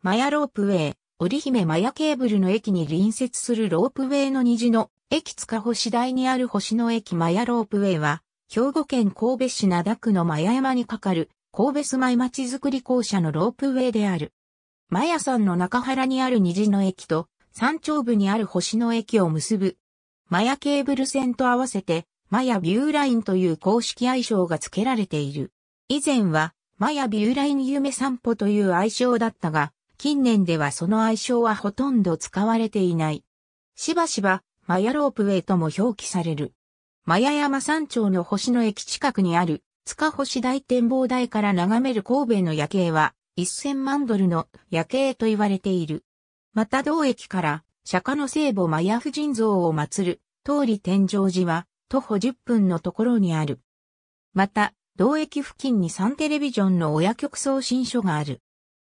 マヤロープウェイ、織姫マヤケーブルの駅に隣接するロープウェイの虹の駅塚星台にある星の駅マヤロープウェイは、兵庫県神戸市灘区のマヤ山に架かる神戸住まいまちづくり公社のロープウェイである。マヤ山の中原にある虹の駅と山頂部にある星の駅を結ぶ。マヤケーブル線と合わせて、マヤビューラインという公式愛称が付けられている。以前は、マヤビューライン夢散歩という愛称だったが、近年ではその愛称はほとんど使われていない。しばしば、マヤロープウェイとも表記される。マヤ山山頂の星の駅近くにある、塚星大展望台から眺める神戸の夜景は、1000万ドルの夜景と言われている。また同駅から、釈迦の聖母マヤ夫人像を祀る、通り天井寺は、徒歩10分のところにある。また、同駅付近にサンテレビジョンの親局送信所がある。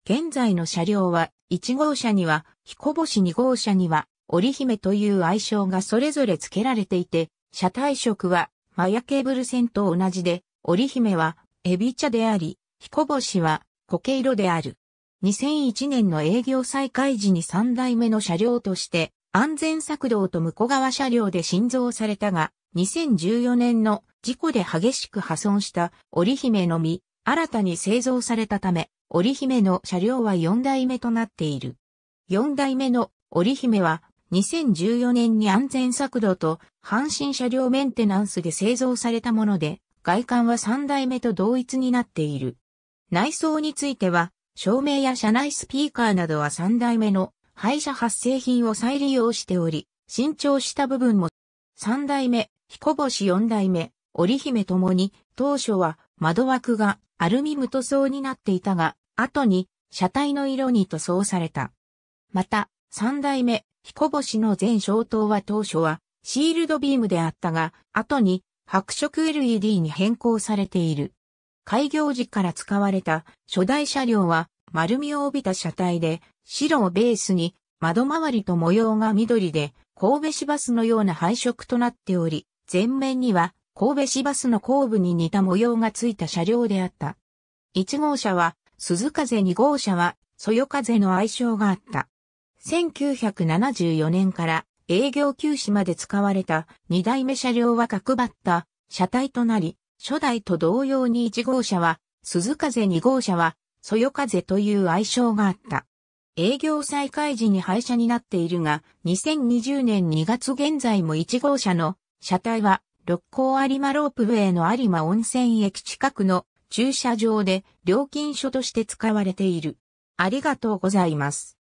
現在の車両は、1号車には、彦星2号車には、織姫という愛称がそれぞれ付けられていて、車体色は、マヤケーブル線と同じで、織姫は、エビ茶であり、彦星は、苔色である。2001年の営業再開時に3代目の車両として、安全作動と向こう側車両で新造されたが、2014年の事故で激しく破損した織姫のみ、新たに製造されたため、織姫の車両は4代目となっている。4代目の織姫は2014年に安全速度と阪神車両メンテナンスで製造されたもので、外観は3代目と同一になっている。内装については、照明や車内スピーカーなどは3代目の廃車発生品を再利用しており、新調した部分も3代目、彦星4代目、織姫ともに当初は窓枠がアルミ無塗装になっていたが、後に車体の色に塗装された。また、三代目、彦星の全小灯は当初はシールドビームであったが、後に白色 LED に変更されている。開業時から使われた初代車両は丸みを帯びた車体で白をベースに窓周りと模様が緑で神戸市バスのような配色となっており、前面には神戸市バスの後部に似た模様がついた車両であった。1号車は鈴風2号車は、そよ風の愛称があった。1974年から営業休止まで使われた2代目車両は角張った車体となり、初代と同様に1号車は、鈴風2号車は、そよ風という愛称があった。営業再開時に廃車になっているが、2020年2月現在も1号車の車体は、六甲有馬ロープウェイの有馬温泉駅近くの駐車場で料金所として使われている。ありがとうございます。